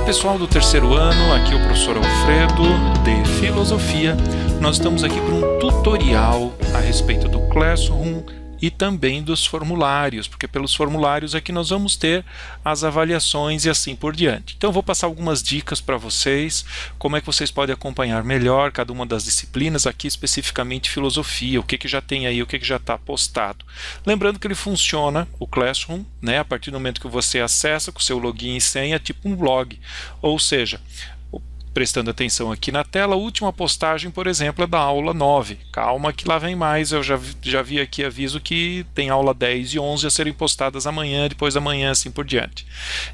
Olá pessoal do terceiro ano, aqui é o professor Alfredo de Filosofia. Nós estamos aqui para um tutorial a respeito do Classroom e também dos formulários, porque pelos formulários é que nós vamos ter as avaliações e assim por diante. Então vou passar algumas dicas para vocês, como é que vocês podem acompanhar melhor cada uma das disciplinas, aqui especificamente filosofia, o que, que já tem aí, o que, que já está postado. Lembrando que ele funciona, o Classroom, né, a partir do momento que você acessa com seu login e senha, tipo um blog, ou seja, prestando atenção aqui na tela, a última postagem, por exemplo, é da aula 9. Calma que lá vem mais, eu já, já vi aqui aviso que tem aula 10 e 11 a serem postadas amanhã, depois amanhã, assim por diante.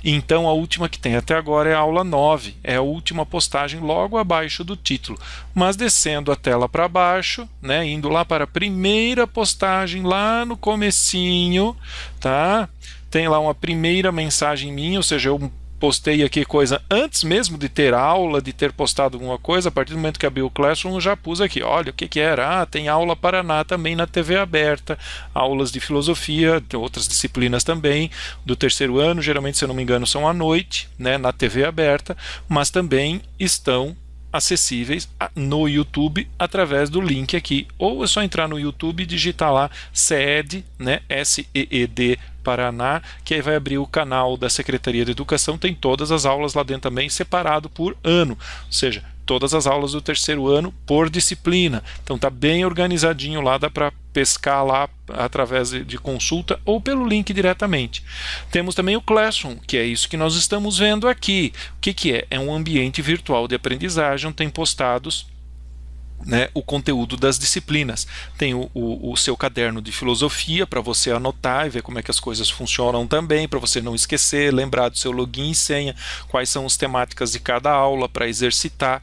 Então a última que tem até agora é a aula 9, é a última postagem logo abaixo do título. Mas descendo a tela para baixo, né, indo lá para a primeira postagem lá no comecinho, tá? Tem lá uma primeira mensagem minha, ou seja, eu postei aqui coisa antes mesmo de ter aula, de ter postado alguma coisa, a partir do momento que abri o Classroom, eu já pus aqui, olha, o que que era? Ah, tem aula Paraná também na TV aberta, aulas de filosofia, de outras disciplinas também, do terceiro ano, geralmente, se eu não me engano, são à noite, né, na TV aberta, mas também estão acessíveis no YouTube através do link aqui, ou é só entrar no YouTube e digitar lá SED, né, S-E-E-D Paraná, que aí vai abrir o canal da Secretaria de Educação, tem todas as aulas lá dentro também, separado por ano, ou seja, todas as aulas do terceiro ano por disciplina. Então tá bem organizadinho lá, dá para pescar lá através de consulta ou pelo link diretamente. Temos também o Classroom, que é isso que nós estamos vendo aqui. O que, que é? É um ambiente virtual de aprendizagem, tem postados né, o conteúdo das disciplinas. Tem o, o, o seu caderno de filosofia para você anotar e ver como é que as coisas funcionam também, para você não esquecer, lembrar do seu login e senha, quais são as temáticas de cada aula para exercitar.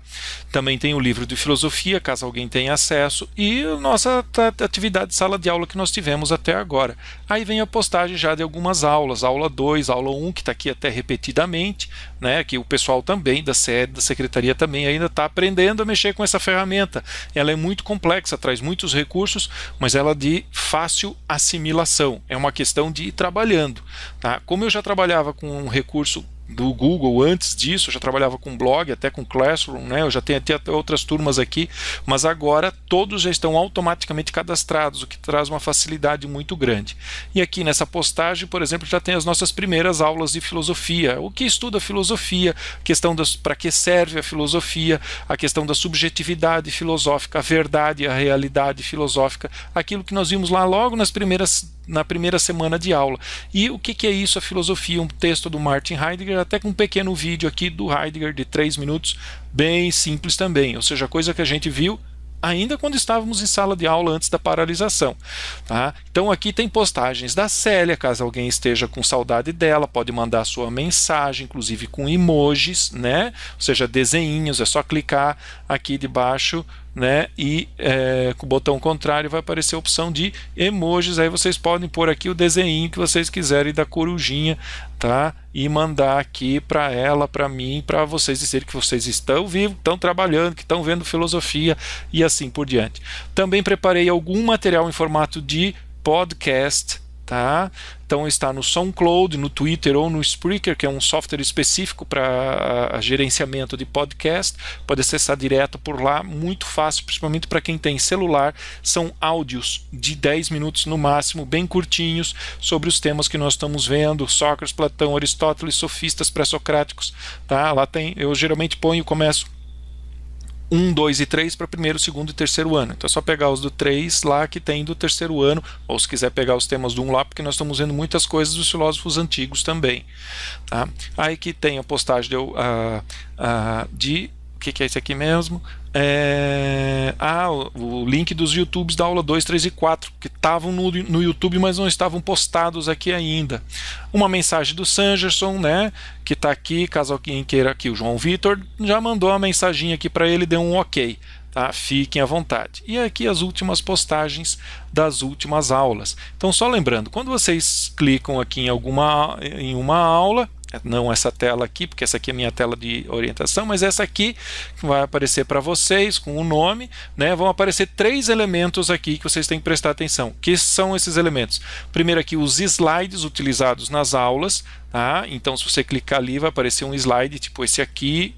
Também tem o livro de filosofia, caso alguém tenha acesso, e a nossa atividade de sala de aula que nós tivemos até agora. Aí vem a postagem já de algumas aulas, aula 2, aula 1, um, que está aqui até repetidamente, né, que o pessoal também da sede, da secretaria também ainda está aprendendo a mexer com essa ferramenta ela é muito complexa, traz muitos recursos, mas ela é de fácil assimilação. É uma questão de ir trabalhando. Tá? Como eu já trabalhava com um recurso do Google antes disso, eu já trabalhava com blog, até com Classroom, né? Eu já tenho até outras turmas aqui, mas agora todos já estão automaticamente cadastrados, o que traz uma facilidade muito grande. E aqui nessa postagem, por exemplo, já tem as nossas primeiras aulas de filosofia, o que estuda filosofia, questão das para que serve a filosofia, a questão da subjetividade filosófica, a verdade, a realidade filosófica, aquilo que nós vimos lá logo nas primeiras na primeira semana de aula. E o que, que é isso, a filosofia? Um texto do Martin Heidegger, até com um pequeno vídeo aqui do Heidegger de três minutos, bem simples também, ou seja, coisa que a gente viu ainda quando estávamos em sala de aula antes da paralisação. Tá? Então aqui tem postagens da Célia, caso alguém esteja com saudade dela, pode mandar sua mensagem, inclusive com emojis, né? Ou seja, desenhinhos, é só clicar aqui debaixo né? E é, com o botão contrário vai aparecer a opção de emojis. Aí vocês podem pôr aqui o desenho que vocês quiserem da corujinha, tá? E mandar aqui para ela, para mim, para vocês dizerem que vocês estão vivos, estão trabalhando, que estão vendo filosofia e assim por diante. Também preparei algum material em formato de podcast Tá? Então está no SoundCloud, no Twitter ou no Spreaker, que é um software específico para gerenciamento de podcast. Pode acessar direto por lá, muito fácil, principalmente para quem tem celular. São áudios de 10 minutos no máximo, bem curtinhos, sobre os temas que nós estamos vendo: Sócrates, Platão, Aristóteles, sofistas pré-socráticos. Tá? Lá tem, eu geralmente ponho, começo 1, 2 e 3 para primeiro, segundo e terceiro ano. Então é só pegar os do 3 lá que tem do terceiro ano, ou se quiser pegar os temas do 1 lá, porque nós estamos vendo muitas coisas dos filósofos antigos também. Tá? Aí que tem a postagem de, uh, uh, de o que, que é esse aqui mesmo? É, ah, o link dos YouTubes da aula 2, 3 e 4, que estavam no, no YouTube, mas não estavam postados aqui ainda. Uma mensagem do Sanderson, né? Que está aqui, caso alguém queira aqui, o João Vitor já mandou uma mensagem aqui para ele, deu um ok. Tá? Fiquem à vontade. E aqui as últimas postagens das últimas aulas. Então, só lembrando, quando vocês clicam aqui em alguma em uma aula, não essa tela aqui, porque essa aqui é a minha tela de orientação, mas essa aqui que vai aparecer para vocês com o um nome, né? Vão aparecer três elementos aqui que vocês têm que prestar atenção. Que são esses elementos? Primeiro aqui os slides utilizados nas aulas, tá? Então se você clicar ali vai aparecer um slide tipo esse aqui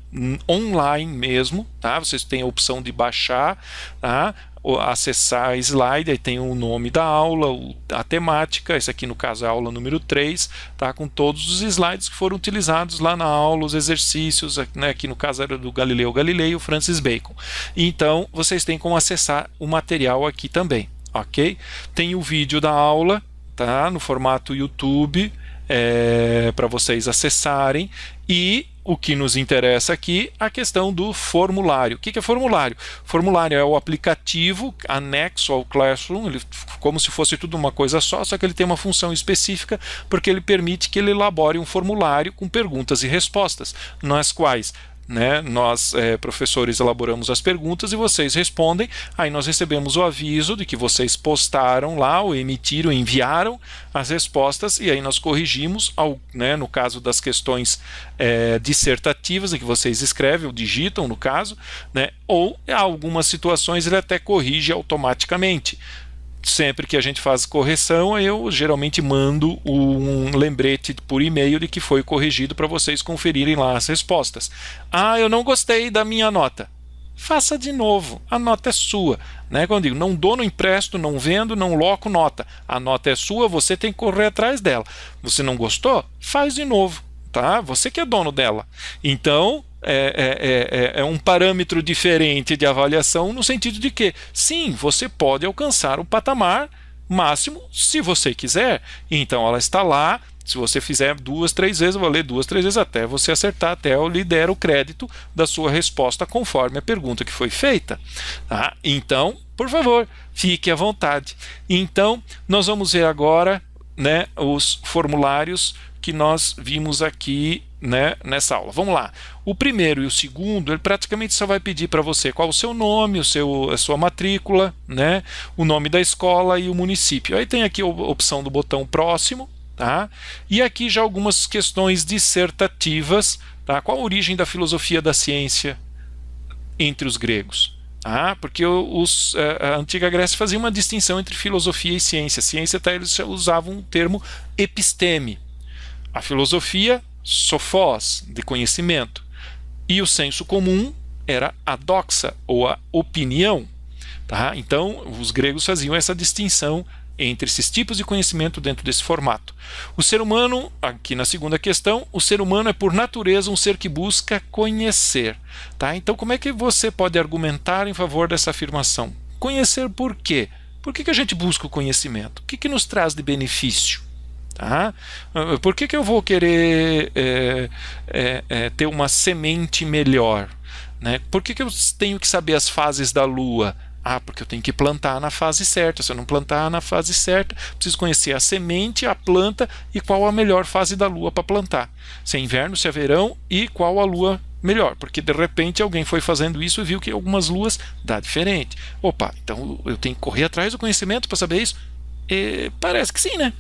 online mesmo, tá? Vocês têm a opção de baixar, tá? acessar a slide, aí tem o nome da aula, a temática, esse aqui no caso é a aula número 3, tá? com todos os slides que foram utilizados lá na aula, os exercícios, né? aqui no caso era do Galileu Galilei e o Francis Bacon. Então, vocês têm como acessar o material aqui também, ok? Tem o vídeo da aula, tá? no formato YouTube, é, para vocês acessarem, e o que nos interessa aqui, a questão do formulário. O que é formulário? Formulário é o aplicativo anexo ao Classroom, ele, como se fosse tudo uma coisa só, só que ele tem uma função específica, porque ele permite que ele elabore um formulário com perguntas e respostas, nas quais né? Nós, é, professores, elaboramos as perguntas e vocês respondem. Aí nós recebemos o aviso de que vocês postaram lá, ou emitiram, enviaram as respostas, e aí nós corrigimos, ao, né, no caso das questões é, dissertativas, em que vocês escrevem ou digitam, no caso, né, ou algumas situações ele até corrige automaticamente sempre que a gente faz correção, eu geralmente mando um lembrete por e-mail de que foi corrigido para vocês conferirem lá as respostas. Ah, eu não gostei da minha nota. Faça de novo, a nota é sua. Né? Quando digo, não dono empresto, não vendo, não loco nota. A nota é sua, você tem que correr atrás dela. Você não gostou? Faz de novo. Tá? Você que é dono dela. Então, é, é, é, é, é, um parâmetro diferente de avaliação, no sentido de que, sim, você pode alcançar o patamar máximo se você quiser. Então ela está lá. Se você fizer duas, três vezes, vou ler duas, três vezes até você acertar, até eu lhe der o crédito da sua resposta conforme a pergunta que foi feita. Tá? Então, por favor, fique à vontade. Então, nós vamos ver agora né, os formulários que nós vimos aqui né, nessa aula. Vamos lá. O primeiro e o segundo, ele praticamente só vai pedir para você qual o seu nome, o seu, a sua matrícula, né, o nome da escola e o município. Aí tem aqui a opção do botão próximo, tá? E aqui já algumas questões dissertativas, tá? Qual a origem da filosofia da ciência entre os gregos? Ah, porque os, eh, a antiga Grécia fazia uma distinção entre filosofia e ciência. Ciência, tá eles usavam o termo episteme. A filosofia sofós, de conhecimento. E o senso comum era a doxa, ou a opinião. Tá? Então, os gregos faziam essa distinção entre esses tipos de conhecimento dentro desse formato. O ser humano, aqui na segunda questão, o ser humano é por natureza um ser que busca conhecer. Tá? Então, como é que você pode argumentar em favor dessa afirmação? Conhecer por quê? Por que, que a gente busca o conhecimento? O que, que nos traz de benefício? Tá? Por que, que eu vou querer é, é, é, ter uma semente melhor? Né? Por que, que eu tenho que saber as fases da Lua? Ah, porque eu tenho que plantar na fase certa. Se eu não plantar na fase certa, preciso conhecer a semente, a planta e qual a melhor fase da lua para plantar. Se é inverno, se é verão e qual a lua melhor, porque de repente alguém foi fazendo isso e viu que algumas luas dá diferente. Opa, então eu tenho que correr atrás do conhecimento para saber isso? E parece que sim, né?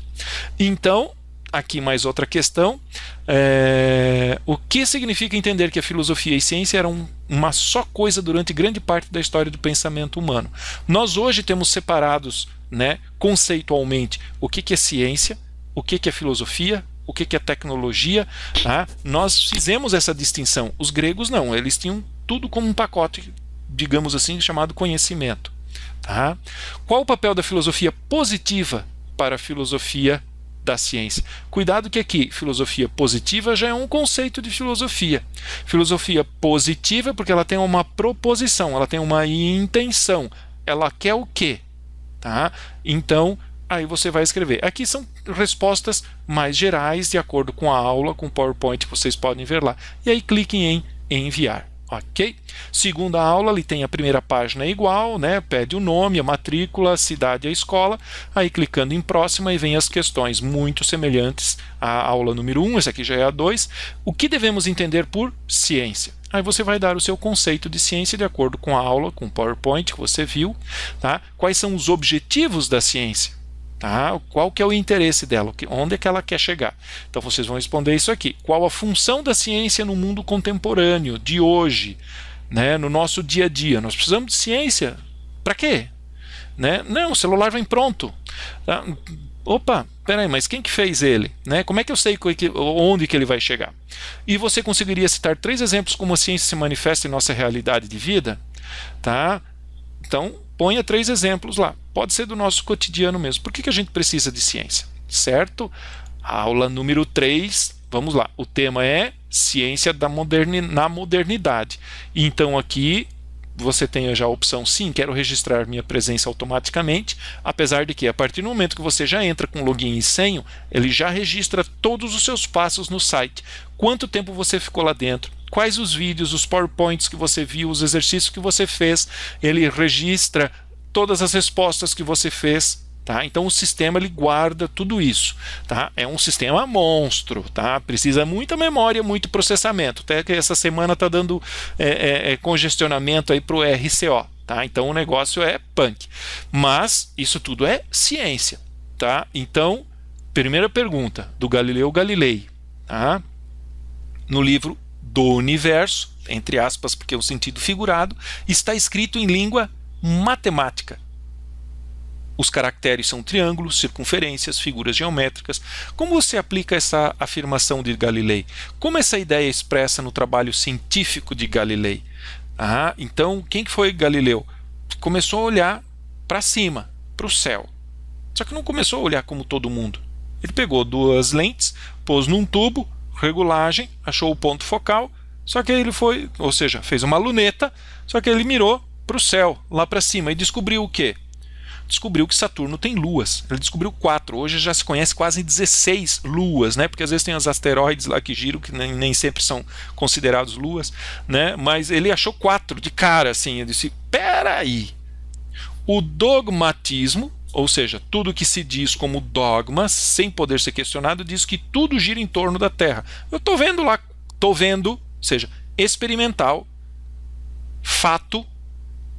Então, aqui mais outra questão. É, o que significa entender que a filosofia e a ciência eram uma só coisa durante grande parte da história do pensamento humano? Nós hoje temos separados, né, conceitualmente, o que, que é ciência, o que, que é filosofia, o que, que é tecnologia. Tá? Nós fizemos essa distinção. Os gregos não, eles tinham tudo como um pacote, digamos assim, chamado conhecimento. Tá? Qual o papel da filosofia positiva para a filosofia da ciência. Cuidado que aqui, filosofia positiva já é um conceito de filosofia. Filosofia positiva é porque ela tem uma proposição, ela tem uma intenção. Ela quer o quê? Tá? Então, aí você vai escrever. Aqui são respostas mais gerais, de acordo com a aula, com o PowerPoint que vocês podem ver lá. E aí cliquem em enviar. Ok? Segunda aula, ele tem a primeira página igual, né? Pede o nome, a matrícula, a cidade e a escola. Aí clicando em próxima e vem as questões muito semelhantes à aula número 1, um, essa aqui já é a 2. O que devemos entender por ciência? Aí você vai dar o seu conceito de ciência de acordo com a aula, com o PowerPoint que você viu, tá? Quais são os objetivos da ciência? Tá? Qual que é o interesse dela? Onde é que ela quer chegar? Então vocês vão responder isso aqui. Qual a função da ciência no mundo contemporâneo, de hoje, né? no nosso dia a dia? Nós precisamos de ciência. Para quê? Né? Não, o celular vem pronto. Tá? Opa, peraí, mas quem que fez ele? Né? Como é que eu sei que, onde que ele vai chegar? E você conseguiria citar três exemplos como a ciência se manifesta em nossa realidade de vida? Tá? Então, ponha três exemplos lá pode ser do nosso cotidiano mesmo. Por que, que a gente precisa de ciência? Certo? A aula número 3, vamos lá. O tema é ciência da moderni na modernidade. Então aqui você tem já a opção sim, quero registrar minha presença automaticamente, apesar de que a partir do momento que você já entra com login e senha, ele já registra todos os seus passos no site. Quanto tempo você ficou lá dentro? Quais os vídeos, os PowerPoints que você viu, os exercícios que você fez? Ele registra todas as respostas que você fez Tá? Então o sistema ele guarda tudo isso. Tá? É um sistema monstro, tá? precisa muita memória, muito processamento. Até que essa semana está dando é, é, é congestionamento para o RCO. Tá? Então o negócio é punk. Mas isso tudo é ciência. Tá? Então, primeira pergunta do Galileu Galilei. Tá? No livro do universo, entre aspas, porque é um sentido figurado, está escrito em língua matemática. Os caracteres são triângulos, circunferências, figuras geométricas. Como você aplica essa afirmação de Galilei? Como essa ideia é expressa no trabalho científico de Galilei? Ah, então, quem que foi Galileu? Começou a olhar para cima, para o céu. Só que não começou a olhar como todo mundo. Ele pegou duas lentes, pôs num tubo, regulagem, achou o ponto focal, só que ele foi, ou seja, fez uma luneta, só que ele mirou para o céu, lá para cima, e descobriu o quê? Descobriu que Saturno tem luas. Ele descobriu quatro. Hoje já se conhece quase 16 luas, né? Porque às vezes tem os asteroides lá que giram, que nem, nem sempre são considerados luas, né? Mas ele achou quatro de cara, assim. Ele disse: peraí. O dogmatismo, ou seja, tudo que se diz como dogma, sem poder ser questionado, diz que tudo gira em torno da Terra. Eu estou vendo lá, estou vendo, ou seja, experimental, fato,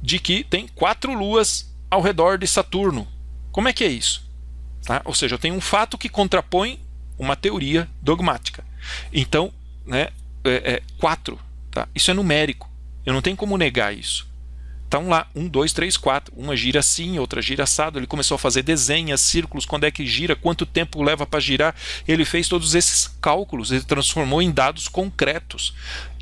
de que tem quatro luas ao redor de Saturno. Como é que é isso? Tá? Ou seja, eu tenho um fato que contrapõe uma teoria dogmática. Então, né, é, é, quatro. Tá? Isso é numérico. Eu não tenho como negar isso. Então lá, um, dois, três, quatro. Uma gira assim, outra gira assado. Ele começou a fazer desenhas, círculos, quando é que gira, quanto tempo leva para girar. Ele fez todos esses cálculos, ele transformou em dados concretos.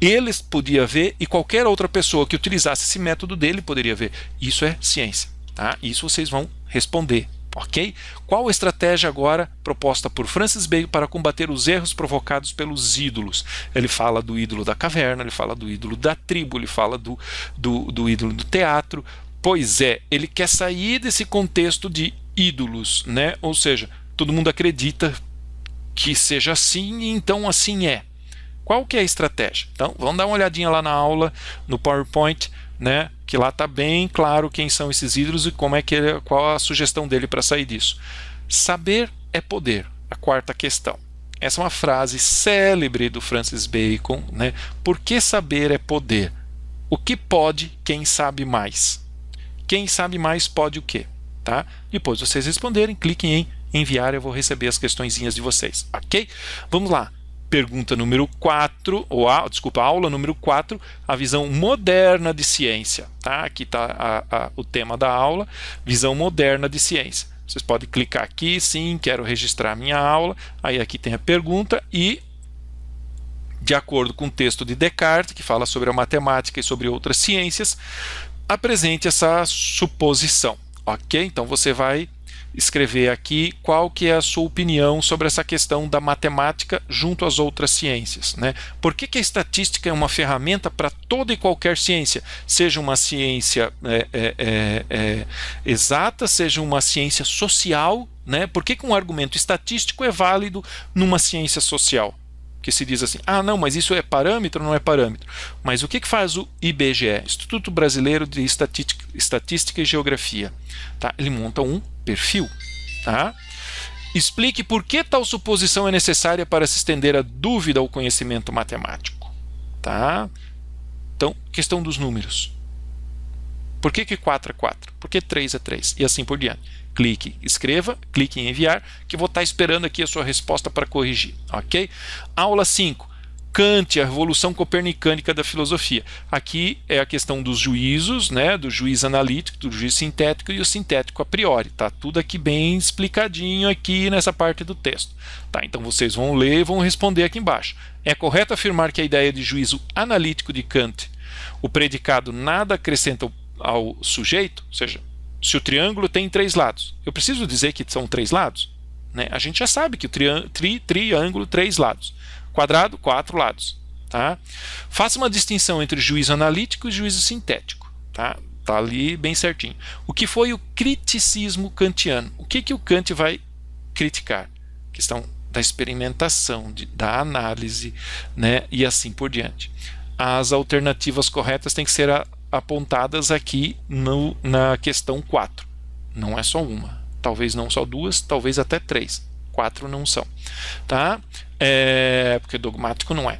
Ele podia ver e qualquer outra pessoa que utilizasse esse método dele poderia ver. Isso é ciência. Tá? Isso vocês vão responder ok? Qual a estratégia agora proposta por Francis Bacon para combater os erros provocados pelos ídolos? Ele fala do ídolo da caverna, ele fala do ídolo da tribo, ele fala do, do, do ídolo do teatro. Pois é, ele quer sair desse contexto de ídolos, né? Ou seja, todo mundo acredita que seja assim, e então assim é. Qual que é a estratégia? Então, vamos dar uma olhadinha lá na aula, no PowerPoint, né? Que lá está bem claro quem são esses ídolos e como é que ele, qual a sugestão dele para sair disso. Saber é poder. A quarta questão. Essa é uma frase célebre do Francis Bacon, né? Por que saber é poder? O que pode quem sabe mais? Quem sabe mais pode o quê? Tá? Depois vocês responderem, cliquem em enviar, eu vou receber as questõezinhas de vocês, ok? Vamos lá pergunta número 4, ou a, desculpa, aula número 4, a visão moderna de ciência. Tá? Aqui está o tema da aula, visão moderna de ciência. Vocês podem clicar aqui, sim, quero registrar minha aula. Aí aqui tem a pergunta e de acordo com o texto de Descartes, que fala sobre a matemática e sobre outras ciências, apresente essa suposição, ok? Então você vai escrever aqui qual que é a sua opinião sobre essa questão da matemática junto às outras ciências. Né? Por que, que a estatística é uma ferramenta para toda e qualquer ciência, seja uma ciência é, é, é, é, exata, seja uma ciência social, né? por que, que um argumento estatístico é válido numa ciência social? que se diz assim: ah, não, mas isso é parâmetro não é parâmetro? Mas o que, que faz o IBGE, Instituto Brasileiro de Estatística, Estatística e Geografia? Tá? Ele monta um perfil. Tá? Explique por que tal suposição é necessária para se estender a dúvida ao conhecimento matemático. Tá? Então, questão dos números. Por que, que 4 é 4? Por que 3 é 3? E assim por diante. Clique, escreva, clique em enviar, que vou estar esperando aqui a sua resposta para corrigir. Ok? Aula 5. Kant, a revolução copernicânica da filosofia. Aqui é a questão dos juízos, né, do juiz analítico, do juiz sintético e o sintético a priori, tá? Tudo aqui bem explicadinho aqui nessa parte do texto. Tá? Então vocês vão ler e vão responder aqui embaixo. É correto afirmar que a ideia de juízo analítico de Kant, o predicado nada acrescenta ao ao sujeito, ou seja, se o triângulo tem três lados, eu preciso dizer que são três lados? Né? A gente já sabe que o tri triângulo, três lados. Quadrado, quatro lados. Tá? Faça uma distinção entre juízo analítico e juízo sintético. Tá? tá ali bem certinho. O que foi o criticismo kantiano? O que, que o Kant vai criticar? Questão da experimentação, de, da análise né, e assim por diante. As alternativas corretas têm que ser a, apontadas aqui no, na questão 4. Não é só uma, talvez não só duas, talvez até três. Quatro não são, tá? É, porque dogmático não é.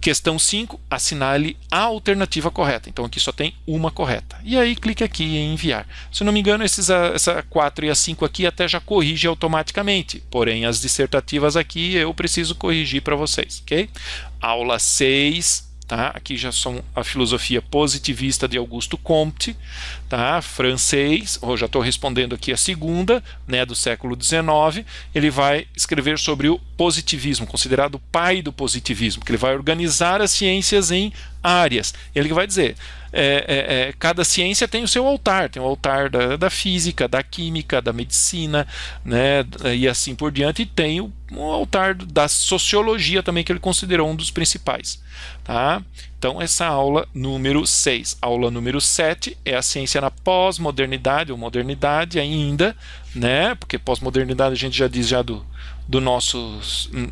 Questão 5, assinale a alternativa correta. Então aqui só tem uma correta. E aí clique aqui em enviar. Se não me engano, esses, essa 4 e a 5 aqui até já corrige automaticamente. Porém, as dissertativas aqui eu preciso corrigir para vocês, ok? Aula 6, Tá? Aqui já são a filosofia positivista de Augusto Comte, tá? francês, Eu já estou respondendo aqui a segunda, né, do século XIX. Ele vai escrever sobre o positivismo, considerado o pai do positivismo, que ele vai organizar as ciências em áreas. Ele vai dizer: é, é, é, cada ciência tem o seu altar, tem o altar da, da física, da química, da medicina, né, e assim por diante, e tem o altar da sociologia também, que ele considerou um dos principais. Tá? Então, essa aula número 6. Aula número 7 é a ciência na pós-modernidade, ou modernidade ainda, né? porque pós-modernidade a gente já diz já do, do nosso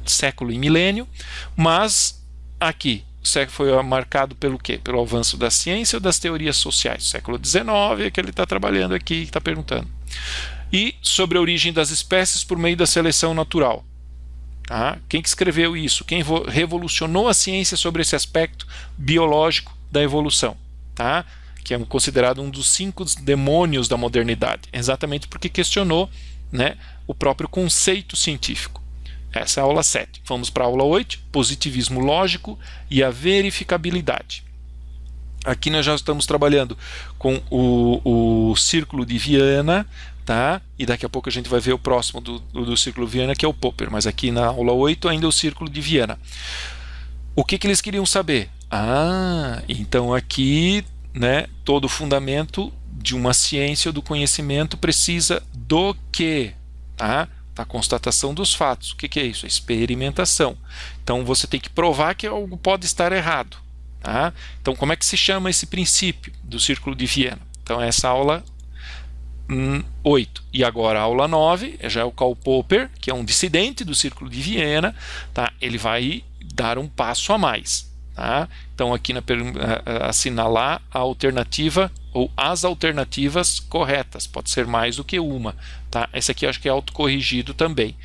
século e milênio, mas aqui é foi marcado pelo quê? Pelo avanço da ciência ou das teorias sociais? Século XIX é que ele está trabalhando aqui, está perguntando. E sobre a origem das espécies por meio da seleção natural. Tá? Quem que escreveu isso? Quem revolucionou a ciência sobre esse aspecto biológico da evolução? Tá? Que é considerado um dos cinco demônios da modernidade, exatamente porque questionou né, o próprio conceito científico. Essa é a aula 7. Vamos para a aula 8, positivismo lógico e a verificabilidade. Aqui nós já estamos trabalhando com o, o círculo de Viana, tá? E daqui a pouco a gente vai ver o próximo do, do, do círculo de Viana, que é o Popper, mas aqui na aula 8 ainda é o círculo de Viana. O que, que eles queriam saber? Ah, então aqui, né, todo fundamento de uma ciência ou do conhecimento precisa do que, tá? A tá? constatação dos fatos. O que, que é isso? A é experimentação. Então você tem que provar que algo pode estar errado. Tá? Então, como é que se chama esse princípio do Círculo de Viena? Então, é essa aula hum, 8. E agora a aula 9 é já é o Karl Popper, que é um dissidente do Círculo de Viena. Tá? Ele vai dar um passo a mais. Tá? Então, aqui na, eh, eh, assinalar a alternativa ou as alternativas corretas, pode ser mais do que uma. Tá? Esse aqui acho que é autocorrigido também.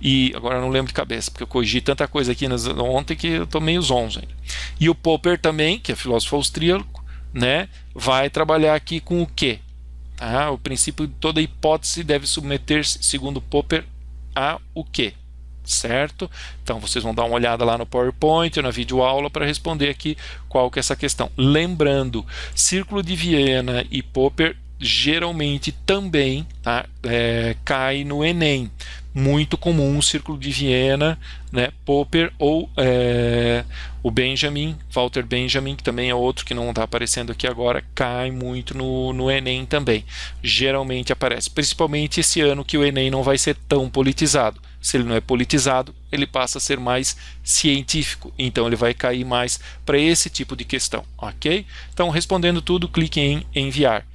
E agora não lembro de cabeça, porque eu corrigi tanta coisa aqui nas, ontem que eu tomei os 11. Ainda. E o Popper também, que é filósofo austríaco, né, vai trabalhar aqui com o quê? Tá? O princípio de toda hipótese deve submeter-se, segundo Popper, a o quê? certo? Então vocês vão dar uma olhada lá no PowerPoint, na videoaula para responder aqui qual que é essa questão. Lembrando, Círculo de Viena e Popper geralmente também tá, é, cai no Enem. Muito comum Círculo de Viena, né, Popper ou é, o Benjamin, Walter Benjamin, que também é outro que não está aparecendo aqui agora, cai muito no, no Enem também. Geralmente aparece, principalmente esse ano que o Enem não vai ser tão politizado se ele não é politizado, ele passa a ser mais científico. Então ele vai cair mais para esse tipo de questão, ok? Então respondendo tudo, clique em enviar.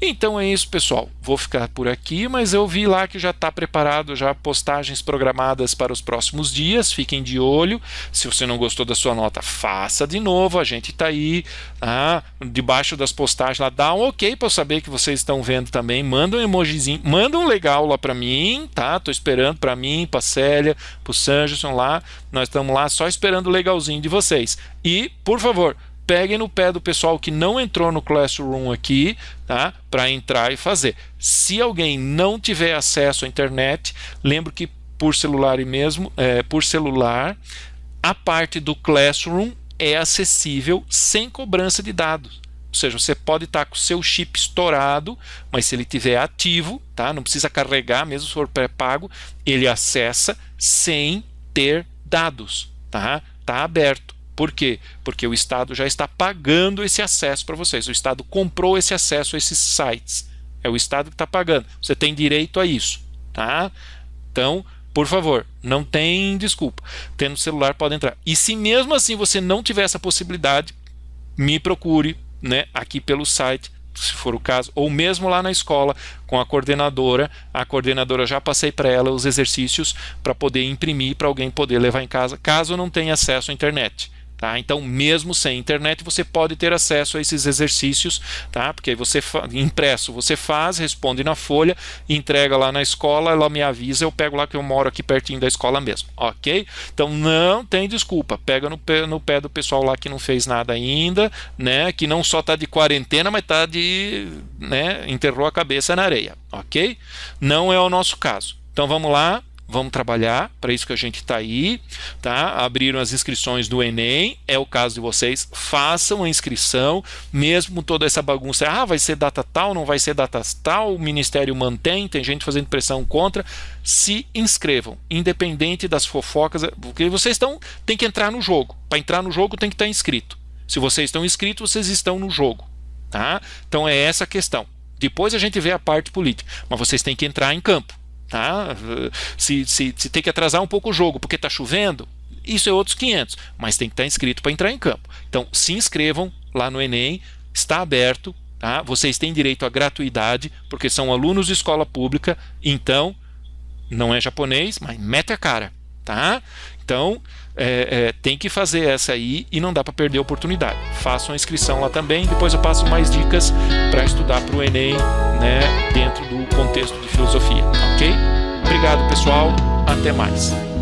Então é isso, pessoal. Vou ficar por aqui, mas eu vi lá que já está preparado já postagens programadas para os próximos dias. Fiquem de olho. Se você não gostou da sua nota, faça de novo. A gente está aí ah, debaixo das postagens lá. Dá um ok para eu saber que vocês estão vendo também. Manda um emojizinho, manda um legal lá para mim, tá? Tô esperando para mim, para Célia, para o Sanderson lá. Nós estamos lá só esperando o legalzinho de vocês. E, por favor, peguem no pé do pessoal que não entrou no Classroom aqui, tá? Para entrar e fazer. Se alguém não tiver acesso à internet, lembro que por celular e mesmo, é, por celular, a parte do Classroom é acessível sem cobrança de dados. Ou seja, você pode estar com o seu chip estourado, mas se ele tiver ativo, tá? não precisa carregar, mesmo se for pré-pago, ele acessa sem ter dados. Tá? tá aberto. Por quê? Porque o Estado já está pagando esse acesso para vocês. O Estado comprou esse acesso a esses sites. É o Estado que está pagando. Você tem direito a isso. Tá? Então, por favor, não tem desculpa. Tendo celular, pode entrar. E se mesmo assim você não tiver essa possibilidade, me procure né, aqui pelo site, se for o caso, ou mesmo lá na escola com a coordenadora. A coordenadora já passei para ela os exercícios para poder imprimir, para alguém poder levar em casa, caso não tenha acesso à internet. Tá? Então, mesmo sem internet, você pode ter acesso a esses exercícios, tá? porque aí você impresso você faz, responde na folha, entrega lá na escola, ela me avisa, eu pego lá que eu moro aqui pertinho da escola mesmo, ok? Então, não tem desculpa, pega no pé, no pé do pessoal lá que não fez nada ainda, né? que não só está de quarentena, mas está de. Né? enterrou a cabeça na areia, ok? Não é o nosso caso. Então, vamos lá vamos trabalhar, para isso que a gente está aí, tá? Abriram as inscrições do Enem, é o caso de vocês, façam a inscrição, mesmo toda essa bagunça, ah, vai ser data tal, não vai ser data tal, o Ministério mantém, tem gente fazendo pressão contra, se inscrevam, independente das fofocas, porque vocês estão, tem que entrar no jogo, para entrar no jogo tem que estar tá inscrito, se vocês estão inscritos, vocês estão no jogo, tá? Então é essa a questão. Depois a gente vê a parte política, mas vocês têm que entrar em campo. Tá? Se, se, se tem que atrasar um pouco o jogo porque está chovendo, isso é outros 500, mas tem que estar tá inscrito para entrar em campo. Então, se inscrevam lá no Enem, está aberto, tá? vocês têm direito à gratuidade, porque são alunos de escola pública, então, não é japonês, mas mete a cara. Tá? Então, é, é, tem que fazer essa aí e não dá para perder a oportunidade. Faça uma inscrição lá também. Depois eu passo mais dicas para estudar para o Enem, né, dentro do contexto de filosofia. Ok? Obrigado, pessoal. Até mais.